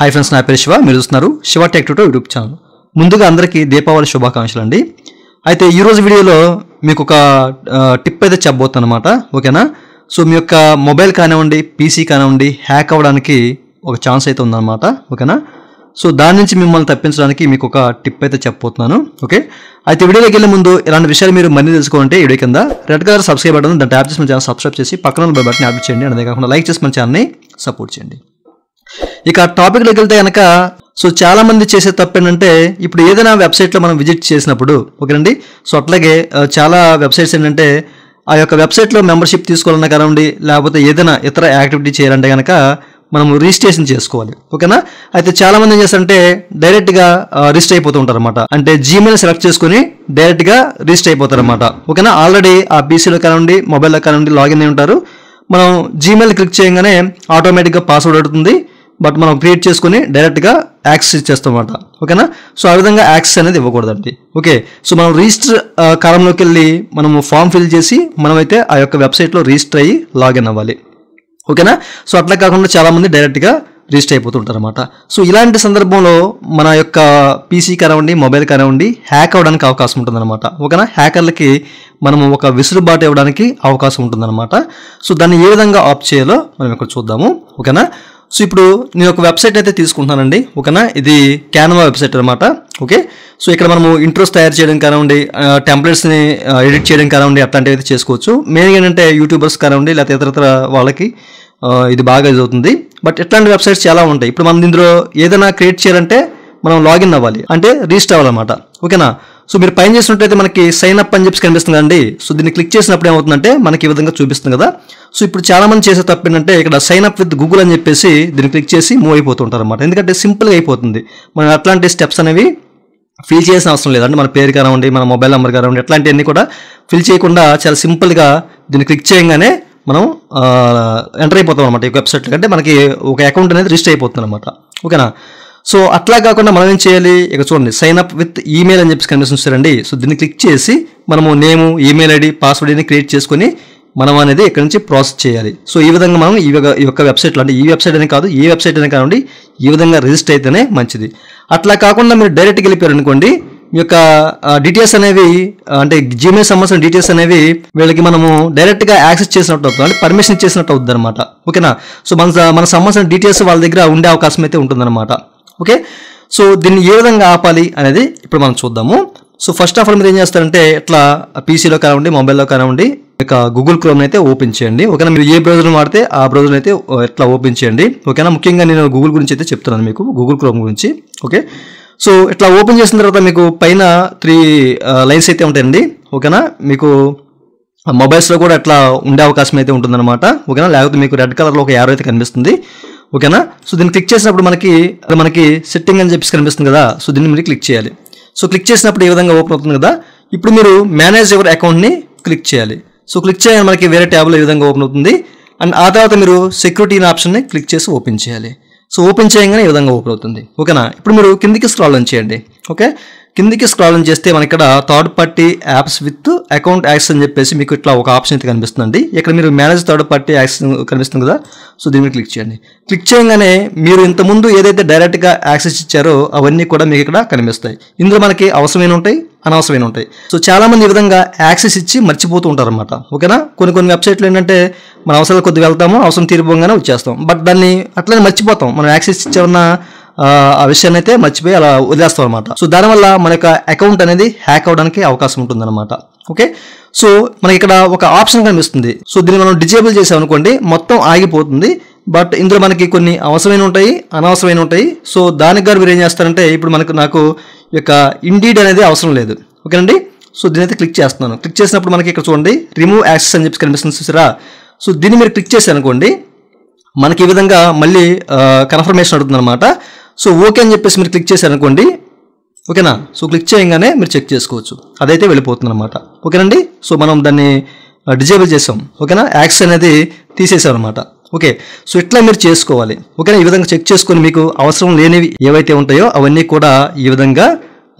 hi friends నా పేరు శివ మీరు చూస్తున్నారు Shiva tech two YouTube channel ముందుగా అందరికీ దీపావళి శుభాకాంక్షలు అండి అయితే ఈరోజు వీడియోలో మీకు ఒక టిప్ అయితే చెప్పబోతాను అనమాట ఓకేనా సో మీ యొక్క మొబైల్ కానివ్వండి పీసీ కానివ్వండి హ్యాక్ అవ్వడానికి ఒక ఛాన్స్ అయితే ఉందన్నమాట ఓకేనా సో దాని నుంచి మిమ్మల్ని తప్పించడానికి మీకు ఒక టిప్ అయితే చెప్పబోతున్నాను ఓకే అయితే వీడియోకి వెళ్ళే ముందు ఇలాంటి విషయాలు మీరు మనీ తెలుసుకోవాలంటే వీడియో కింద రెడ్ కలర్ సబ్స్క్రైబ్ బటన్ దాన్ని ట్యాప్ చేసి మన ఛానల్ సబ్స్క్రైబ్ చేసి పక్కన బటన్ యాప్ చేయండి అదే కాకుండా లైక్ చేసి మన ఛానల్ని సపోర్ట్ చేయండి ఇక టాపిక్లోకి వెళ్తే కనుక సో చాలామంది చేసే తప్పు ఏంటంటే ఇప్పుడు ఏదైనా వెబ్సైట్లో మనం విజిట్ చేసినప్పుడు ఓకేనండి సో అట్లాగే చాలా వెబ్సైట్స్ ఏంటంటే ఆ యొక్క వెబ్సైట్లో మెంబర్షిప్ తీసుకోవాలన్నా కానివ్వండి లేకపోతే ఏదైనా ఇతర యాక్టివిటీ చేయాలంటే కనుక మనం రిజిస్ట్రేషన్ చేసుకోవాలి ఓకేనా అయితే చాలా మంది ఏం చేస్తారంటే డైరెక్ట్గా రిజిస్టర్ అయిపోతూ ఉంటారు అనమాట అంటే జీమెయిల్ సెలెక్ట్ చేసుకుని డైరెక్ట్గా రిజిస్టర్ అయిపోతారు అనమాట ఓకేనా ఆల్రెడీ ఆ పీసీలో కానివ్వండి మొబైల్లో కానివ్వండి లాగిన్ అయి ఉంటారు మనం జీమెయిల్ క్లిక్ చేయగానే ఆటోమేటిక్గా పాస్వర్డ్ అడుగుతుంది బట్ మనం క్రియేట్ చేసుకుని డైరెక్ట్గా యాక్సెస్ ఇచ్చేస్తాం అనమాట ఓకేనా సో ఆ విధంగా యాక్సెస్ అనేది ఇవ్వకూడదండి ఓకే సో మనం రిజిస్టర్ కాలంలోకి వెళ్ళి మనము ఫామ్ ఫిల్ చేసి మనమైతే ఆ యొక్క వెబ్సైట్లో రిజిస్టర్ అయ్యి లాగిన్ అవ్వాలి ఓకేనా సో అట్లా కాకుండా చాలామంది డైరెక్ట్గా రిజిస్టర్ అయిపోతుంటారు అనమాట సో ఇలాంటి సందర్భంలో మన యొక్క పీసీ కానివ్వండి మొబైల్ కానివ్వండి హ్యాక్ అవ్వడానికి అవకాశం ఉంటుందన్నమాట ఓకేనా హ్యాకర్లకి మనము ఒక విసురుబాటు ఇవ్వడానికి అవకాశం ఉంటుందన్నమాట సో దాన్ని ఏ విధంగా ఆప్ చేయాలో మనం ఇక్కడ చూద్దాము ఓకేనా సో ఇప్పుడు నేను ఒక వెబ్సైట్ అయితే తీసుకుంటున్నానండి ఓకేనా ఇది క్యాన్వా వెబ్సైట్ అనమాట ఓకే సో ఇక్కడ మనము ఇంట్రోస్ తయారు చేయడం కానివ్వండి టెంప్లెట్స్ని ఎడిట్ చేయడం కానివ్వండి అట్లాంటివి అయితే చేసుకోవచ్చు మెయిన్ ఏంటంటే యూట్యూబర్స్ కానివ్వండి లేకపోతే ఇతరతర వాళ్ళకి ఇది బాగా ఇది అవుతుంది బట్ ఇట్లాంటి వెబ్సైట్స్ చాలా ఉంటాయి ఇప్పుడు మనం ఇందులో ఏదైనా క్రియేట్ చేయాలంటే మనం లాగిన్ అవ్వాలి అంటే రీస్టర్ అవ్వాలన్నమాట ఓకేనా సో మీరు పైన చేసినట్టయితే మనకి సైన్ అప్ అని చెప్పి కనిపిస్తుంది అండి సో దీన్ని క్లిక్ చేసినప్పుడు ఏమవుతుందంటే మనకి ఈ విధంగా చూపిస్తుంది కదా సో ఇప్పుడు చాలా మంది చేసే తప్పు ఏంటంటే ఇక్కడ సైన్ అప్ విత్ గూగుల్ అని చెప్పేసి దీన్ని క్లిక్ చేసి మూవ్ అయిపోతుంటారు అనమాట ఎందుకంటే సింపుల్గా అయిపోతుంది మనం అట్లాంటి స్టెప్స్ అనేవి ఫిల్ చేయాల్సిన అవసరం లేదండి మన పేరు కానివ్వండి మన మొబైల్ నెంబర్ కానివ్వండి అట్లాంటివన్నీ కూడా ఫిల్ చేయకుండా చాలా సింపుల్గా దీన్ని క్లిక్ చేయగానే మనం ఎంటర్ అయిపోతాం అనమాట ఈ వెబ్సైట్లో అంటే మనకి ఒక అకౌంట్ అనేది రిజిస్టర్ అయిపోతుంది అనమాట ఓకేనా సో అట్లా కాకుండా మనం ఏం చేయాలి ఇక చూడండి సైన్ అప్ విత్ ఈమెయిల్ అని చెప్పి కనిపిస్తుంది చూడండి సో దీన్ని క్లిక్ చేసి మనము నేము ఈమెయిల్ ఐడి పాస్వర్డ్ అని క్రియేట్ చేసుకొని మనం అనేది ఇక్కడ నుంచి ప్రాసెస్ చేయాలి సో ఈ విధంగా మనం ఈ యొక్క వెబ్సైట్లో అంటే ఈ వెబ్సైట్ అనే కాదు ఈ వెబ్సైట్ అనే కానివ్వండి ఈ విధంగా రిజిస్టర్ అయితేనే మంచిది అట్లా కాకుండా మీరు డైరెక్ట్గా వెళ్ళిపోయారు అనుకోండి మీ యొక్క డీటెయిల్స్ అనేవి అంటే జీమెయిల్ సంబంధించిన డీటెయిల్స్ అనేవి వీళ్ళకి మనము డైరెక్ట్గా యాక్సెస్ చేసినట్టు అవుతుంది అంటే పర్మిషన్ ఇచ్చేసినట్టు అవుతుంది అనమాట ఓకేనా సో మన మన సంబంధించిన డీటెయిల్స్ వాళ్ళ దగ్గర ఉండే అవకాశం అయితే ఉంటుందన్నమాట ఓకే సో దీన్ని ఏ విధంగా ఆపాలి అనేది ఇప్పుడు మనం చూద్దాము సో ఫస్ట్ ఆఫ్ ఆల్ మీరు ఏం చేస్తారంటే ఇట్లా పీసీలో కానివ్వండి మొబైల్లో కానివ్వండి ఇక గూగుల్ క్రోమ్ అయితే ఓపెన్ చేయండి ఓకేనా మీరు ఏ బ్రౌజర్ వాడితే ఆ బ్రౌజర్ అయితే ఎట్లా ఓపెన్ చేయండి ఓకేనా ముఖ్యంగా నేను గూగుల్ గురించి అయితే చెప్తున్నాను మీకు గూగుల్ క్రోమ్ గురించి ఓకే సో ఇట్లా ఓపెన్ చేసిన తర్వాత మీకు పైన త్రీ లైన్స్ అయితే ఉంటాయండి ఓకేనా మీకు మొబైల్స్లో కూడా అట్లా ఉండే అవకాశం అయితే ఉంటుందన్నమాట ఓకేనా లేకపోతే మీకు రెడ్ కలర్లో ఒక యారో అయితే కనిపిస్తుంది ఓకేనా సో దీన్ని క్లిక్ చేసినప్పుడు మనకి మనకి సెట్టింగ్ అని చెప్పేసి కనిపిస్తుంది కదా సో దీన్ని మీరు క్లిక్ చేయాలి సో క్లిక్ చేసినప్పుడు ఈ విధంగా ఓపెన్ అవుతుంది కదా ఇప్పుడు మీరు మేనేజ్ యువర్ అకౌంట్ని క్లిక్ చేయాలి సో క్లిక్ చేయాలి మనకి వేరే ట్యాబ్లో ఈ విధంగా ఓపెన్ అవుతుంది అండ్ ఆ తర్వాత మీరు సెక్యూరిటీ ఆప్షన్ని క్లిక్ చేసి ఓపెన్ చేయాలి సో ఓపెన్ చేయగానే ఈ విధంగా ఓపెన్ అవుతుంది ఓకేనా ఇప్పుడు మీరు కిందికి స్క్రాల్ ఆన్ చేయండి ఓకే కిందికి స్క్రాలింగ్ చేస్తే మనకి ఇక్కడ third party apps with account access అని చెప్పేసి మీకు ఇట్లా ఒక ఆప్షన్ అయితే కనిపిస్తుంది ఇక్కడ మీరు మేనేజ్ థర్డ్ పార్టీ యాక్సెస్ కనిపిస్తుంది కదా సో దీన్ని క్లిక్ చేయండి క్లిక్ చేయగానే మీరు ఇంతకుముందు ఏదైతే డైరెక్ట్గా యాక్సెస్ ఇచ్చారో అవన్నీ కూడా మీకు ఇక్కడ కనిపిస్తాయి ఇందులో మనకి అవసరమైన ఉంటాయి అనవసరమైన ఉంటాయి సో చాలామంది ఈ విధంగా యాక్సెస్ ఇచ్చి మర్చిపోతూ ఉంటారు అనమాట ఓకేనా కొన్ని కొన్ని వెబ్సైట్లు ఏంటంటే మన అవసరాలు కొద్దిగా వెళ్తాము అవసరం తీరిపోగానే వచ్చేస్తాం బట్ దాన్ని అట్లనే మర్చిపోతాం మనం యాక్సెస్ ఇచ్చామన్నా ఆ విషయాన్ని అయితే మర్చిపోయి అలా వదిలేస్తాం అనమాట సో దానివల్ల మన యొక్క అకౌంట్ అనేది హ్యాక్ అవడానికి అవకాశం ఉంటుంది అనమాట ఓకే సో మనకి ఇక్కడ ఒక ఆప్షన్ కనిపిస్తుంది సో దీన్ని మనం డిజేబుల్ చేసామనుకోండి మొత్తం ఆగిపోతుంది బట్ ఇందులో మనకి కొన్ని అవసరమైన ఉంటాయి అనవసరమైన ఉంటాయి సో దానికి గారు మీరు ఏం చేస్తారంటే ఇప్పుడు మనకు నాకు యొక్క ఇండీడ్ అనేది అవసరం లేదు ఓకేనండి సో దీని అయితే క్లిక్ చేస్తున్నాను క్లిక్ చేసినప్పుడు మనకి ఇక్కడ చూడండి రిమూవ్ యాక్సెస్ అని చెప్పి కనిపిస్తుంది చూసారా సో దీన్ని మీరు క్లిక్ అనుకోండి మనకి ఈ విధంగా మళ్ళీ కన్ఫర్మేషన్ అడుగుతుంది అనమాట సో ఓకే అని చెప్పేసి మీరు క్లిక్ చేశారనుకోండి ఓకేనా సో క్లిక్ చేయగానే మీరు చెక్ చేసుకోవచ్చు అదైతే వెళ్ళిపోతుంది అనమాట ఓకేనండి సో మనం దాన్ని డిజేబుల్ చేసాం ఓకేనా యాక్స్ అనేది తీసేసాం అనమాట ఓకే సో ఇట్లా మీరు చేసుకోవాలి ఓకేనా ఈ విధంగా చెక్ చేసుకొని మీకు అవసరం లేనివి ఏవైతే ఉంటాయో అవన్నీ కూడా ఈ విధంగా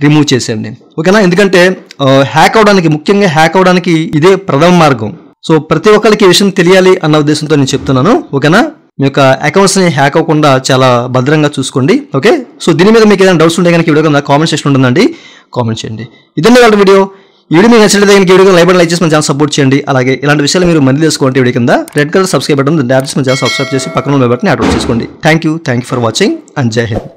రిమూవ్ చేసేయండి ఓకేనా ఎందుకంటే హ్యాక్ అవడానికి ముఖ్యంగా హ్యాక్ అవడానికి ఇదే ప్రథమ మార్గం సో ప్రతి ఒక్కరికి ఈ విషయం తెలియాలి అన్న ఉద్దేశంతో నేను చెప్తున్నాను ఓకేనా మీ యొక్క అకౌంట్స్ని హ్యాక్ అవ్వకుండా చాలా భద్రంగా చూసుకోండి ఓకే సో దీని మీద మీకు ఏదైనా డౌట్స్ ఉంటే కనుక వీడియో కింద కామెంట్ సెక్షన్ ఉంటుందండి కామెంట్ చేయండి ఇదండి వాళ్ళ వీడియో ఈ వీడియో మీకు నచ్చినట్లయితే కనుక వీడియో లైక్ లైక్ చేసి మన సపోర్ట్ చేయండి అలాగే ఇలాంటి విషయాలు మీరు మళ్ళీ తెలుసుకోండి వీడియో కింద రెడ్ కలర్ సబ్స్క్రైబ్ బటన్ డాబ్ మంచిగా సబ్స్క్రైబ్ చేసి పక్కన ఉన్న బటన్ చేసుకోండి thank you thank you for watching and Jai Hind